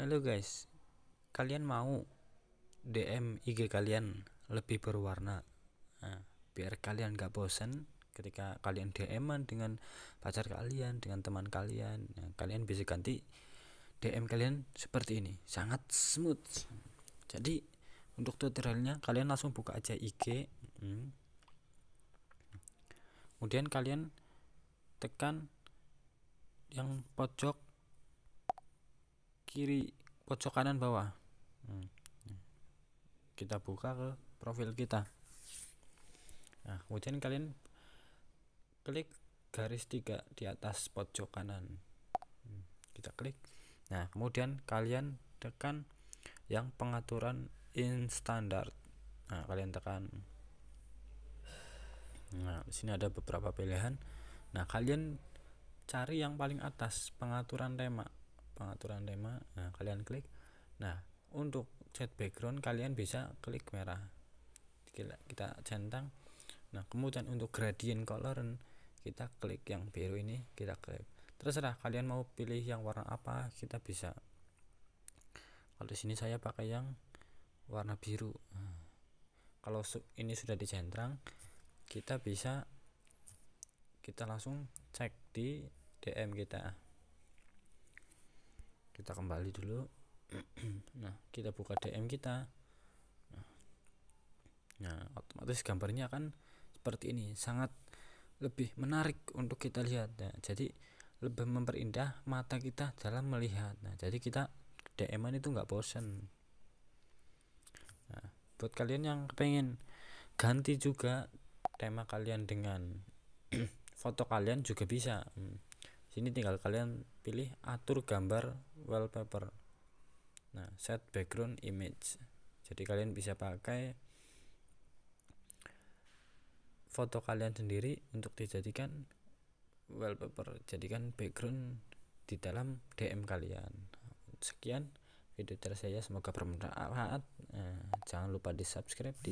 Halo guys, kalian mau DM IG kalian lebih berwarna? Nah, biar kalian gak bosen ketika kalian DM dengan pacar kalian, dengan teman kalian, nah, kalian bisa ganti DM kalian seperti ini, sangat smooth. Jadi untuk tutorialnya kalian langsung buka aja IG, hmm. kemudian kalian tekan yang pojok kiri pojok kanan bawah hmm. kita buka ke profil kita nah kemudian kalian klik garis tiga di atas pojok kanan hmm, kita klik nah kemudian kalian tekan yang pengaturan in standard nah kalian tekan nah di sini ada beberapa pilihan nah kalian cari yang paling atas pengaturan tema pengaturan tema nah kalian klik nah untuk chat background kalian bisa klik merah kita centang nah kemudian untuk gradient color kita klik yang biru ini kita klik terserah kalian mau pilih yang warna apa kita bisa kalau sini saya pakai yang warna biru nah, kalau ini sudah dicentrang kita bisa kita langsung cek di DM kita kita kembali dulu nah kita buka DM kita nah, nah, otomatis gambarnya kan seperti ini sangat lebih menarik untuk kita lihat nah, jadi lebih memperindah mata kita dalam melihat nah jadi kita DM itu nggak bosen nah, buat kalian yang pengen ganti juga tema kalian dengan foto kalian juga bisa hmm sini tinggal kalian pilih atur gambar wallpaper nah set background image jadi kalian bisa pakai foto kalian sendiri untuk dijadikan wallpaper jadikan background di dalam DM kalian sekian video dari saya semoga bermanfaat nah, jangan lupa di subscribe di